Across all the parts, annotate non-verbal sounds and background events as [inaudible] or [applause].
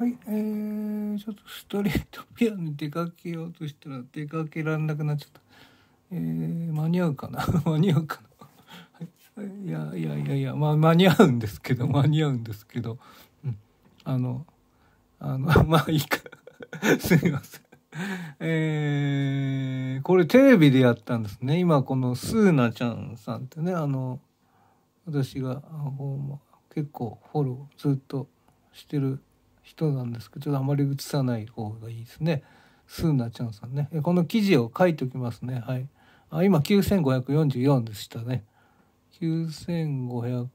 はい、えー、ちょっとストリートピアノに出かけようとしたら出かけられなくなっちゃった。えー、間に合うかな [laughs] 間に合うかなはい、いやいやいやいや、まあ、間に合うんですけど、間に合うんですけど、うん、あの、あの、[laughs] まあいいか。[laughs] すみません。えー、これテレビでやったんですね。今このスーナちゃんさんってね、あの、私が結構フォローずっとしてる人なんですけどちょっとあまり映さない方がいいですね。スーナちゃんさんね。この記事を書いておきますね。はい。あ今9544でしたね。9544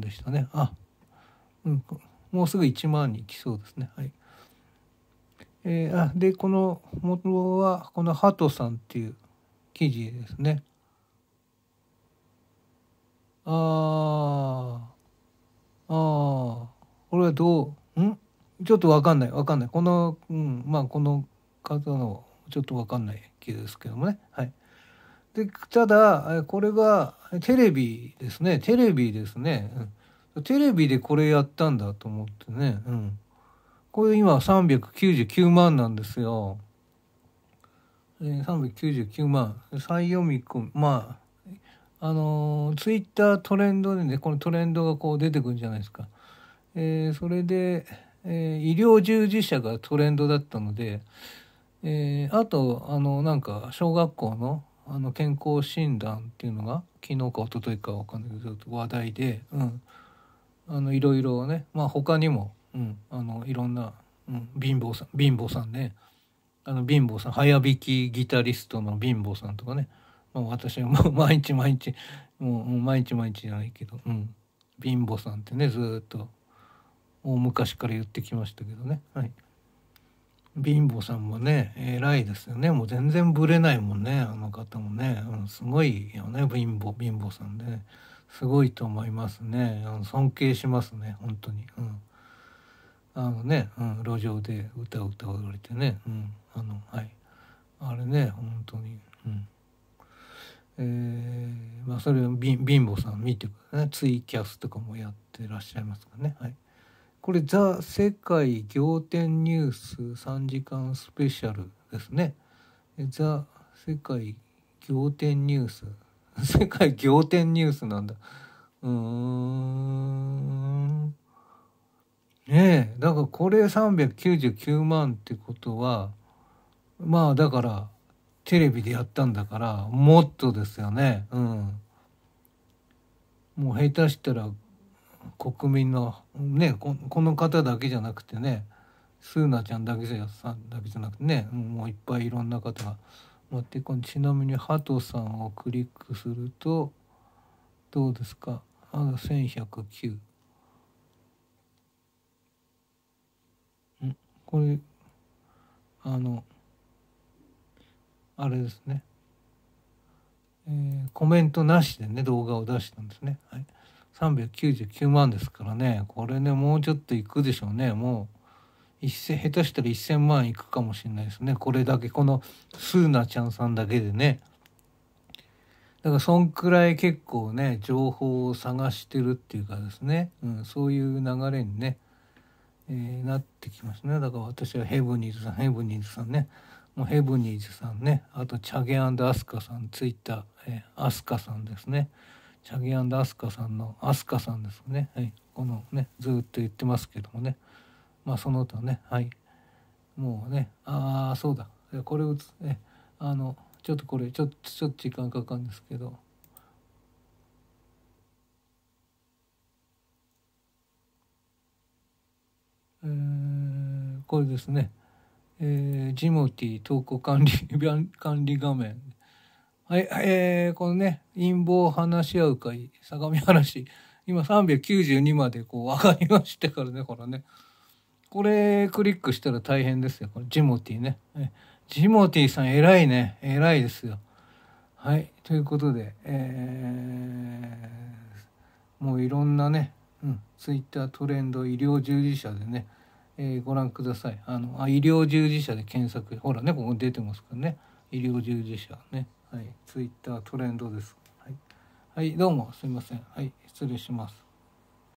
でしたね。あ、うん、もうすぐ1万に来そうですね。はい。えー、あでこの元はこのハトさんっていう記事ですね。ああああ俺はどうんちょっと分かんない分かんないこの、うん、まあこの方のちょっと分かんない気ですけどもねはいでただこれがテレビですねテレビですね、うん、テレビでこれやったんだと思ってねうんこれ今399万なんですよ、えー、399万再読み込みまああのツイッタートレンドでねこのトレンドがこう出てくるじゃないですか、えー、それで、えー、医療従事者がトレンドだったので、えー、あとあのなんか小学校のあの健康診断っていうのが昨日か一昨日か分かんないけど話題で、うん、あのいろいろねまあ他にも、うん、あのいろんな、うん、貧乏さん貧乏さんねあの貧乏さん早弾きギタリストの貧乏さんとかねまあ、私はもう [laughs] 毎日毎日もう毎日毎日じゃないけど、うん、貧乏さんってねずっと大昔から言ってきましたけどね、はい、貧乏さんもね偉いですよねもう全然ぶれないもんねあの方もね、うん、すごいよね貧乏貧乏さんで、ね、すごいと思いますねあの尊敬しますね本当に、うん、あのね、うん、路上で歌を歌われてね、うん、あのはいあれね本当にうん。えー、まあ、それを貧乏さん見てくださいねツイキャスとかもやってらっしゃいますからね、はい、これ「ザ・世界仰天ニュース3時間スペシャル」ですね「ザ・世界仰天ニュース」[laughs]「世界仰天ニュース」なんだうんねえだからこれ399万ってことはまあだからテレビでやったんだからもっとですよねうんもう下手したら国民のねこの方だけじゃなくてねスーナちゃんだけじゃさだけじゃなくてねもういっぱいいろんな方が持ってこちなみにハトさんをクリックするとどうですかあの1109んこれあのあれですね、えー、コメントなしでね動画を出したんですね、はい、399万ですからねこれねもうちょっといくでしょうねもう下手したら1,000万いくかもしれないですねこれだけこのスーナちゃんさんだけでねだからそんくらい結構ね情報を探してるっていうかですね、うん、そういう流れにね、えー、なってきますねだから私はヘブニーズさんヘブニーズさんねもうヘブニーズさんねあとチャゲアスカさんツイッター、えー、アスカさんですねチャゲアスカさんのアスカさんですね、はい、このねずっと言ってますけどもねまあその他ねはいもうねああそうだこれをねあのちょっとこれちょっとちょっと時間かかるんですけどえー、これですねえー、ジモティ投稿管理、管理画面。はい、えー、このね、陰謀話し合う会、相模原市。今392までこう上がりましたからね、これね。これクリックしたら大変ですよ。これジモティね。ジモティさん偉いね。偉いですよ。はい。ということで、えー、もういろんなね、うん、ツイッタートレンド医療従事者でね、えー、ご覧くださいあのあ医療従事者で検索ほらねここ出てますからね医療従事者ねはいツイッタートレンドですはい、はい、どうもすいませんはい失礼します